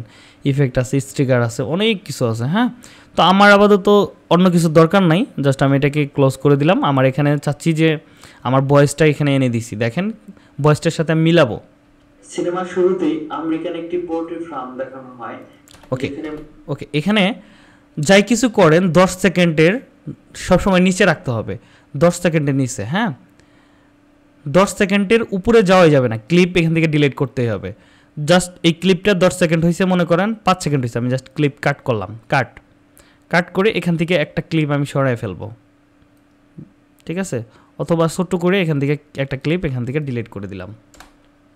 ইফেক্ট আছে স্টিকার আছে অনেক কিছু আছে হ্যাঁ তো আমার আপাতত অন্য কিছু দরকার নাই জাস্ট আমি এটাকে ক্লোজ করে দিলাম আমার এখানে চাচ্ছি যে আমার বয়সটা এখানে এনে দিছি দেখেন বয়সটার সাথে আমি মিলাবো সিনেমার শুরুতেই আমেরিকান একটি পোর্ট্রেট ফার্ম দেখানো হয় ওকে ওকে এখানে যাই কিছু করেন দশ সেকেন্ডের সবসময় নিচে রাখতে হবে দশ সেকেন্ডে নিচে হ্যাঁ দশ সেকেন্ডের উপরে যাওয়াই যাবে না ক্লিপ এখান থেকে ডিলিট করতেই হবে জাস্ট এই ক্লিপটা দশ সেকেন্ড হয়েছে মনে করেন পাঁচ সেকেন্ড হয়েছে আমি জাস্ট ক্লিপ কাট করলাম কাট কাট করে এখান থেকে একটা ক্লিপ আমি সরাই ফেলবো ঠিক আছে অথবা ছোট্ট করে এখান থেকে একটা ক্লিপ এখান থেকে ডিলিট করে দিলাম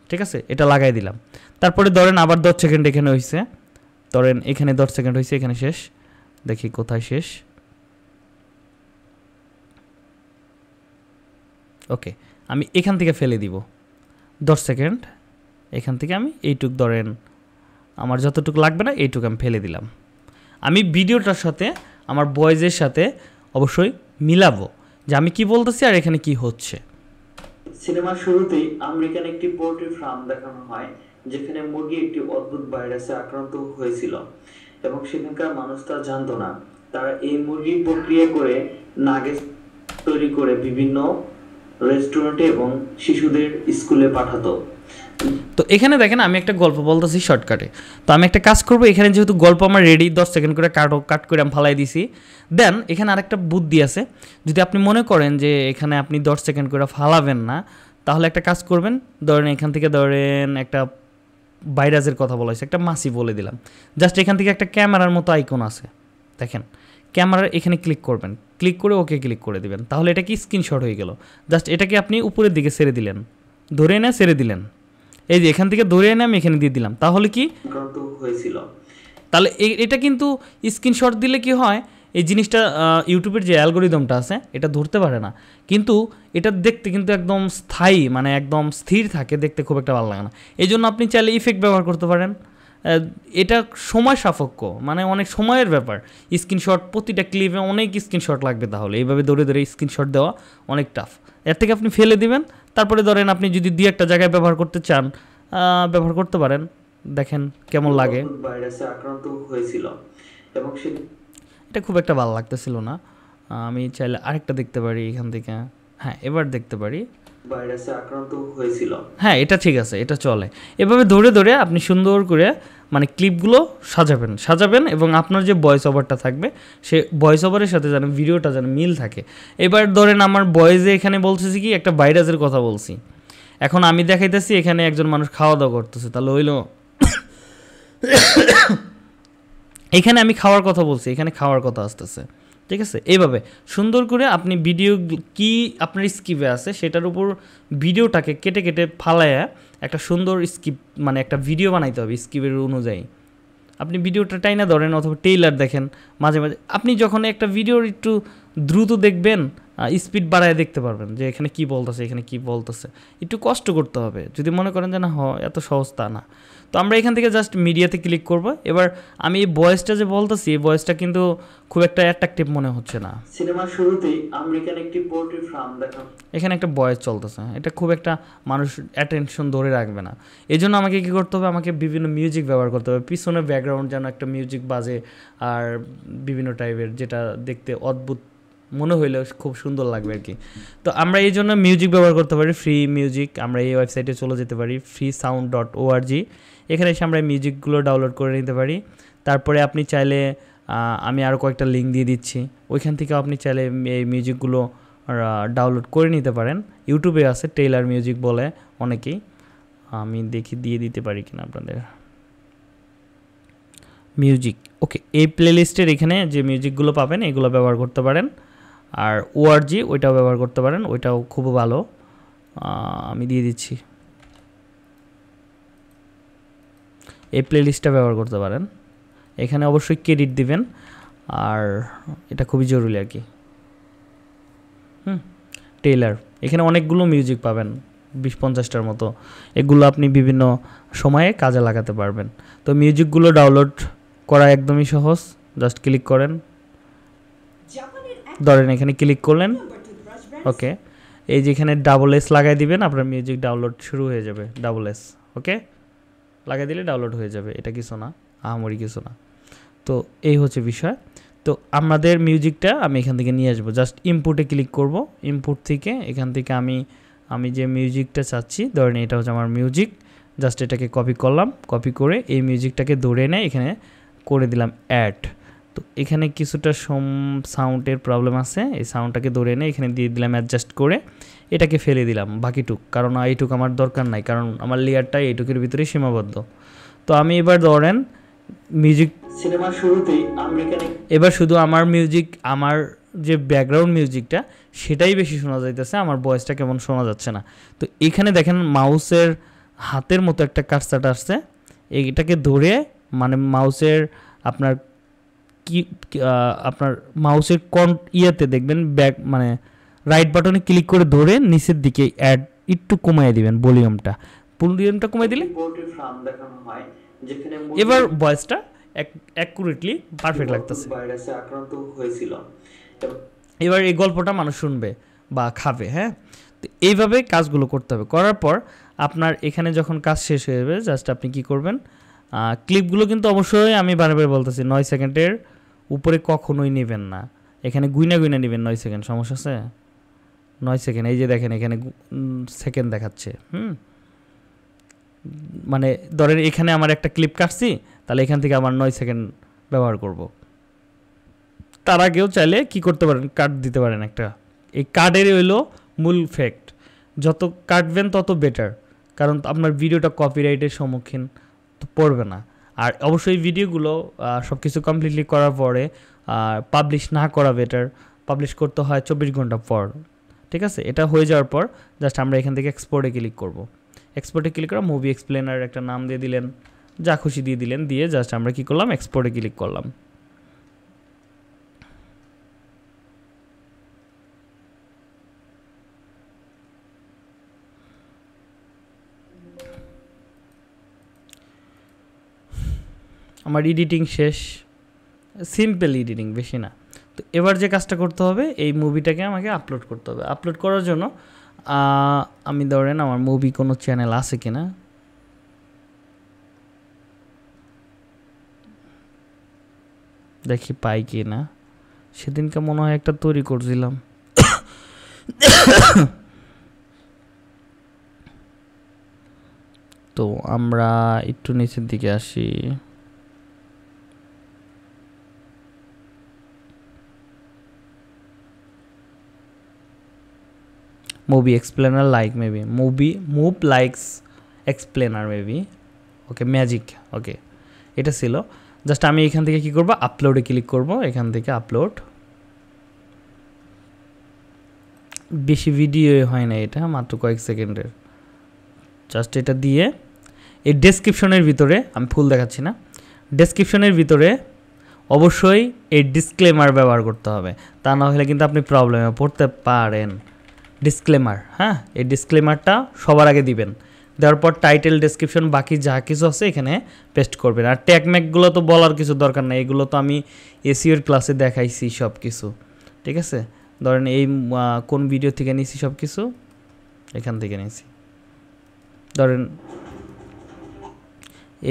ঠিক আছে এটা লাগাই দিলাম তারপরে ধরেন আবার দশ সেকেন্ড এখানে হয়েছে ধরেন এখানে দশ সেকেন্ড হয়েছে এখানে শেষ দেখি কোথায় শেষ ওকে আমি এখান থেকে ফেলে দিব দশ সেকেন্ড এখান থেকে আমি এইটুক ধরেন আমার যতটুকু লাগবে না এইটুকু আমি ফেলে দিলাম আমি ভিডিওটার সাথে আমার বয়েজের সাথে অবশ্যই মিলাবো যে আমি কি বলতেছি আর এখানে কি হচ্ছে সিনেমার শুরুতেই আমেরিকান একটি পোল্ট্রি ফার্ম দেখানো হয় যেখানে মুরগি একটি অদ্ভুত ভাইরাসে আক্রান্ত হয়েছিল এবং সেখানকার মানুষ তা জানতো না তারা এই মুরগি প্রক্রিয়া করে নাগে তৈরি করে বিভিন্ন রেস্টুরেন্টে এবং শিশুদের স্কুলে পাঠাতো তো এখানে দেখেন আমি একটা গল্প বলতেছি শর্টকাটে তো আমি একটা কাজ করব এখানে যেহেতু গল্প আমার রেডি দশ সেকেন্ড করে কাট কাট করে আমি ফালাই দিছি দেন এখানে আরেকটা বুদ্ধি আছে যদি আপনি মনে করেন যে এখানে আপনি দশ সেকেন্ড করে ফালাবেন না তাহলে একটা কাজ করবেন ধরেন এখান থেকে ধরেন একটা বাইরাজের কথা বলা হয়েছে একটা মাসি বলে দিলাম জাস্ট এখান থেকে একটা ক্যামেরার মতো আইকন আছে দেখেন ক্যামেরার এখানে ক্লিক করবেন ক্লিক করে ওকে ক্লিক করে দিবেন তাহলে এটা কি স্ক্রিনশট হয়ে গেল জাস্ট এটাকে আপনি উপরের দিকে সেরে দিলেন ধরে এনে সেরে দিলেন এই যে এখান থেকে ধরে এনে আমি এখানে দিয়ে দিলাম তাহলে কি হয়েছিল তাহলে এটা কিন্তু স্ক্রিনশট দিলে কি হয় এই জিনিসটা ইউটিউবের যে অ্যালগোরিদমটা আছে এটা ধরতে পারে না কিন্তু এটা দেখতে কিন্তু একদম স্থায়ী মানে একদম স্থির থাকে দেখতে খুব একটা ভালো লাগে না এই জন্য আপনি চাইলে ইফেক্ট ব্যবহার করতে পারেন এটা সময় সাপেক্ষ মানে অনেক সময়ের ব্যাপার স্ক্রিনশট প্রতিটা ক্লিপে অনেক স্ক্রিনশট লাগবে তাহলে এইভাবে দৌড়ে দৌড়ে স্ক্রিনশট দেওয়া অনেক টাফ এর থেকে আপনি ফেলে দিবেন তারপরে ধরেন আপনি যদি দুই একটা জায়গায় ব্যবহার করতে চান ব্যবহার করতে পারেন দেখেন কেমন লাগে ভাইরাসে আক্রান্ত হয়েছিল এবং সে এটা খুব একটা ভালো লাগতেছিল না আমি চাইলে আরেকটা দেখতে পারি এখান থেকে হ্যাঁ এবার দেখতে পারি ভাইরাসে আক্রান্ত হয়েছিল হ্যাঁ এটা ঠিক আছে এটা চলে এভাবে ধরে ধরে আপনি সুন্দর করে মানে ক্লিপগুলো সাজাবেন সাজাবেন এবং আপনার যে ভয়েস ওভারটা থাকবে সে ভয়েস ওভারের সাথে যেন ভিডিওটা যেন মিল থাকে এবার ধরেন আমার বয়েজে এখানে বলছে কি একটা ভাইরাসের কথা বলছি এখন আমি দেখাইতেছি এখানে একজন মানুষ খাওয়া দাওয়া করতেছে তাহলে হইল এখানে আমি খাওয়ার কথা বলছি এখানে খাওয়ার কথা আসতেছে ঠিক আছে এইভাবে সুন্দর করে আপনি ভিডিও কি আপনার স্কিপে আছে সেটার উপর ভিডিওটাকে কেটে কেটে ফালায়া একটা সুন্দর স্কিপ মানে একটা ভিডিও বানাইতে হবে স্কিপের অনুযায়ী আপনি ভিডিওটা টাইনা ধরেন অথবা টেইলার দেখেন মাঝে মাঝে আপনি যখন একটা ভিডিওর একটু দ্রুত দেখবেন স্পিড বাড়ায় দেখতে পারবেন যে এখানে কি বলতেছে এখানে কি বলতেছে একটু কষ্ট করতে হবে যদি মনে করেন যে না এত সহজ তা না তো আমরা এখান থেকে জাস্ট মিডিয়াতে ক্লিক করব এবার আমি এই ভয়েসটা যে বলতেছি এই ভয়েসটা কিন্তু খুব একটা অ্যাট্রাকটিভ মনে হচ্ছে না সিনেমার শুরুতেই আমেরিকান একটি পোল্ট্রি ফার্ম দেখান এখানে একটা ভয়েস চলতেছে এটা খুব একটা মানুষ অ্যাটেনশন ধরে রাখবে না এই জন্য আমাকে কী করতে হবে আমাকে বিভিন্ন মিউজিক ব্যবহার করতে হবে পিছনে ব্যাকগ্রাউন্ড যেন একটা মিউজিক বাজে আর বিভিন্ন টাইপের যেটা দেখতে অদ্ভুত মনে হইলে খুব সুন্দর লাগবে আর কি তো আমরা এই জন্য মিউজিক ব্যবহার করতে পারি ফ্রি মিউজিক আমরা এই ওয়েবসাইটে চলে যেতে পারি ফ্রি সাউন্ড ডট ওআরজি এখানে এসে আমরা মিউজিকগুলো ডাউনলোড করে নিতে পারি তারপরে আপনি চাইলে আমি আরও কয়েকটা লিঙ্ক দিয়ে দিচ্ছি ওইখান থেকেও আপনি চাইলে এই মিউজিকগুলো ডাউনলোড করে নিতে পারেন ইউটিউবে আছে টেইলার মিউজিক বলে অনেকেই আমি দেখি দিয়ে দিতে পারি কিনা আপনাদের মিউজিক ওকে এই প্লেলিস্টের এখানে যে মিউজিকগুলো পাবেন এগুলো ব্যবহার করতে পারেন আর ওআরজি ওইটাও ব্যবহার করতে পারেন ওইটাও খুব ভালো আমি দিয়ে দিচ্ছি এই প্লেলিস্টটা ব্যবহার করতে পারেন এখানে অবশ্যই ক্রেডিট দিবেন আর এটা খুবই জরুরি আর কি হুম টেইলার এখানে অনেকগুলো মিউজিক পাবেন বিশ পঞ্চাশটার মতো এগুলো আপনি বিভিন্ন সময়ে কাজে লাগাতে পারবেন তো মিউজিকগুলো ডাউনলোড করা একদমই সহজ জাস্ট ক্লিক করেন ধরেন এখানে ক্লিক করলেন ওকে এই যেখানে ডাবল এস লাগাই দিবেন আপনার মিউজিক ডাউনলোড শুরু হয়ে যাবে ডাবল এস ওকে লাগাই দিলে ডাউনলোড হয়ে যাবে এটা কিছু না আহামরি কিছু না তো এই হচ্ছে বিষয় তো আমাদের মিউজিকটা আমি এখান থেকে নিয়ে আসবো জাস্ট ইনপুটে ক্লিক করব ইনপুট থেকে এখান থেকে আমি আমি যে মিউজিকটা চাচ্ছি ধরেন এটা হচ্ছে আমার মিউজিক জাস্ট এটাকে কপি করলাম কপি করে এই মিউজিকটাকে ধরে এনে এখানে করে দিলাম অ্যাড তো এখানে কিছুটা সম সাউন্ডের প্রবলেম আছে এই সাউন্ডটাকে ধরে এনে এখানে দিয়ে দিলাম অ্যাডজাস্ট করে এটাকে ফেলে দিলাম বাকিটুক কারণ এইটুক আমার দরকার নাই কারণ আমার লেয়ারটা এইটুকের ভিতরেই সীমাবদ্ধ তো আমি এবার ধরেন মিউজিক সিনেমার শুরুতেই এবার শুধু আমার মিউজিক আমার যে ব্যাকগ্রাউন্ড মিউজিকটা সেটাই বেশি শোনা যাইতেছে আমার ভয়েসটা কেমন শোনা যাচ্ছে না তো এখানে দেখেন মাউসের হাতের মতো একটা কাটসাটা আসছে এইটাকে ধরে মানে মাউসের আপনার কি আপনার মাউসের কন ইয়েতে দেখবেন ব্যাক মানে রাইট বাটনে ক্লিক করে ধরে নিচের দিকে অ্যাড একটু কমিয়ে দিবেন ভলিউমটা ভলিউমটা কমিয়ে দিলে এবার ভয়েসটা অ্যাকুরেটলি পারফেক্ট লাগতেছে এবার এই গল্পটা মানুষ শুনবে বা খাবে হ্যাঁ তো এইভাবে কাজগুলো করতে হবে করার পর আপনার এখানে যখন কাজ শেষ হয়ে যাবে জাস্ট আপনি কি করবেন ক্লিপগুলো কিন্তু অবশ্যই আমি বারে বারে বলতেছি নয় সেকেন্ডের উপরে কখনোই নেবেন না এখানে গুইনা গুইনা নেবেন নয় সেকেন্ড সমস্যা আছে নয় সেকেন্ড এই যে দেখেন এখানে সেকেন্ড দেখাচ্ছে হুম মানে ধরেন এখানে আমার একটা ক্লিপ কাটছি তাহলে এখান থেকে আমার নয় সেকেন্ড ব্যবহার করব তার আগেও চাইলে কি করতে পারেন কাট দিতে পারেন একটা এই কার্ডের হইলো মূল ফ্যাক্ট যত কাটবেন তত বেটার কারণ আপনার ভিডিওটা কপিরাইটের সম্মুখীন তো পড়বে না আর অবশ্যই ভিডিওগুলো সব কিছু কমপ্লিটলি করার পরে পাবলিশ না করা বেটার পাবলিশ করতে হয় চব্বিশ ঘন্টা পর ঠিক আছে এটা হয়ে যাওয়ার পর জাস্ট আমরা এখান থেকে এক্সপোর্টে ক্লিক করব এক্সপোর্টে ক্লিক করা মুভি এক্সপ্লেনার একটা নাম দিয়ে দিলেন যা খুশি দিয়ে দিলেন দিয়ে জাস্ট আমরা কী করলাম এক্সপোর্টে ক্লিক করলাম আমার এডিটিং শেষ সিম্পল এডিটিং বেশি না তো এবার যে কাজটা করতে হবে এই মুভিটাকে আমাকে আপলোড করতে হবে আপলোড করার জন্য আমি ধরেন আমার মুভি কোনো চ্যানেল আছে কিনা দেখি পাই কি না সেদিনকে মনে হয় একটা তৈরি করছিলাম তো আমরা একটু নিচের দিকে আসি movie explainer like maybe movie move likes explainer maybe okay magic okay এটা ছিল জাস্ট আমি এখান থেকে কী করবো আপলোডে ক্লিক করব এখান থেকে আপলোড বেশি ভিডিও হয় না এটা মাত্র কয়েক সেকেন্ডের জাস্ট এটা দিয়ে এই ডেসক্রিপশনের ভিতরে আমি ফুল দেখাচ্ছি না ডেসক্রিপশনের ভিতরে অবশ্যই এই ডিসক্লেমার ব্যবহার করতে হবে তা না হলে কিন্তু আপনি প্রবলেমে পড়তে পারেন ডিসক্লেমার হ্যাঁ এই ডিসক্লেমারটা সবার আগে দিবেন দেওয়ার পর টাইটেল ডেসক্রিপশন বাকি যা কিছু আছে এখানে পেস্ট করবেন আর ট্যাকম্যাকগুলো ম্যাকগুলো তো বলার কিছু দরকার নেই এগুলো তো আমি এসিওর ক্লাসে দেখাইছি সব কিছু ঠিক আছে ধরেন এই কোন ভিডিও থেকে নিয়েছি সব কিছু এখান থেকে নিয়েছি ধরেন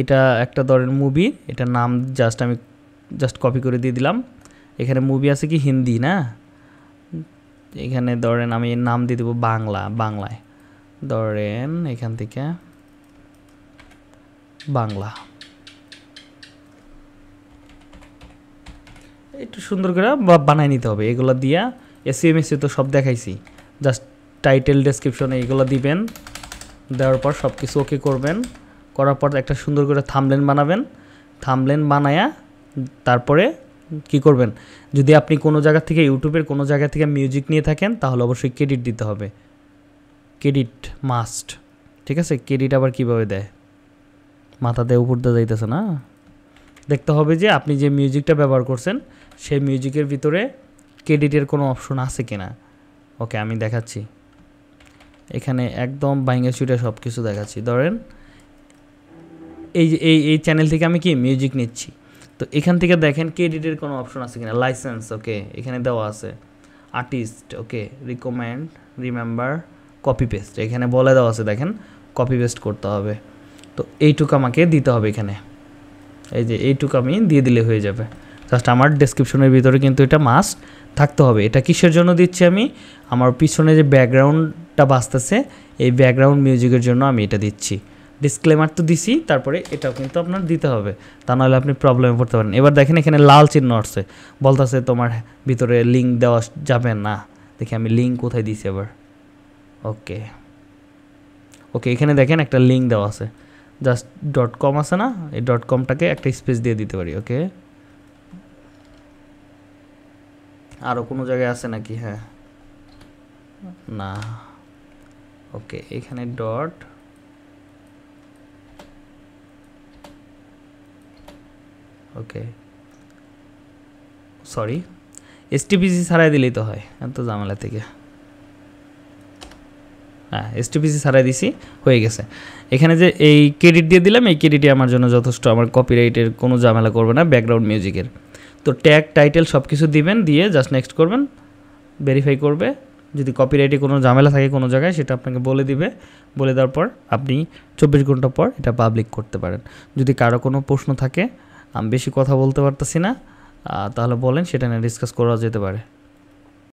এটা একটা ধরেন মুভি এটা নাম জাস্ট আমি জাস্ট কপি করে দিয়ে দিলাম এখানে মুভি আছে কি হিন্দি না এখানে ধরেন আমি নাম দিয়ে দেবো বাংলা বাংলায় ধরেন এখান থেকে বাংলা একটু সুন্দর করে বানায় নিতে হবে এগুলো দিয়া এসিএম এসি e e তো সব দেখাইছি জাস্ট টাইটেল ডেসক্রিপশনে এগুলো দিবেন দেওয়ার পর সব কিছু ওকে করবেন করার পর একটা সুন্দর করে থামলেন বানাবেন থামলেন বানায়া তারপরে কি করবেন যদি আপনি কোনো জায়গা থেকে ইউটিউবের কোনো জায়গা থেকে মিউজিক নিয়ে থাকেন তাহলে অবশ্যই ক্রেডিট দিতে হবে ক্রেডিট মাস্ট ঠিক আছে ক্রেডিট আবার কিভাবে দেয় মাথাতে উপর দিয়ে যাইতেছে না দেখতে হবে যে আপনি যে মিউজিকটা ব্যবহার করছেন সেই মিউজিকের ভিতরে ক্রেডিটের কোনো অপশন আছে কি না ওকে আমি দেখাচ্ছি এখানে একদম বাইঙ্গা ছুটে সব কিছু দেখাচ্ছি ধরেন এই এই এই চ্যানেল থেকে আমি কি মিউজিক নিচ্ছি তো এখান থেকে দেখেন ক্রেডিটের কোনো অপশন আছে কিনা লাইসেন্স ওকে এখানে দেওয়া আছে artist okay recommend remember copy paste এখানে বলে দেওয়া আছে দেখেন কপি পেস্ট করতে হবে তো এইটুকু আমাকে দিতে হবে এখানে এই যে এইটুকু আমি দিয়ে দিলে হয়ে যাবে জাস্ট আমার ডেসক্রিপশনের ভিতরে কিন্তু এটা মাস্ট থাকতে হবে এটা কিসের জন্য দিচ্ছি আমি আমার পিছনে যে ব্যাকগ্রাউন্ডটা বাঁচতেছে এই ব্যাকগ্রাউন্ড মিউজিকের জন্য আমি এটা দিচ্ছি ডিসক্লেমার তো দিছি তারপরে এটাও কিন্তু আপনার দিতে হবে তা নাহলে আপনি প্রবলেমে পড়তে পারেন এবার দেখেন এখানে লাল চিহ্ন আসছে বলতেছে তোমার ভিতরে লিঙ্ক দেওয়া যাবে না দেখি আমি লিঙ্ক কোথায় দিছি এবার ওকে ওকে এখানে দেখেন একটা লিঙ্ক দেওয়া আছে জাস্ট ডট কম আছে না এই ডট কমটাকে একটা স্পেস দিয়ে দিতে পারি ওকে আরও কোনো জায়গায় আছে নাকি হ্যাঁ না ওকে এখানে ডট ওকে সরি এসটিপিসি ছাড়াই দিলেই তো হয় এত ঝামেলা থেকে হ্যাঁ এসটিপিসি সারাই দিছি হয়ে গেছে এখানে যে এই ক্রেডিট দিয়ে দিলাম এই ক্রেডিটই আমার জন্য যথেষ্ট আমার কপিরাইটের কোনো ঝামেলা করবে না ব্যাকগ্রাউন্ড মিউজিকের তো ট্যাগ টাইটেল সব কিছু দিবেন দিয়ে জাস্ট নেক্সট করবেন ভেরিফাই করবে যদি কপিরাইটে কোনো ঝামেলা থাকে কোনো জায়গায় সেটা আপনাকে বলে দিবে বলে দেওয়ার পর আপনি চব্বিশ ঘন্টা পর এটা পাবলিক করতে পারেন যদি কারো কোনো প্রশ্ন থাকে আমি বেশি কথা বলতে পারতেছি না তাহলে বলেন সেটা নিয়ে ডিসকাস করা যেতে পারে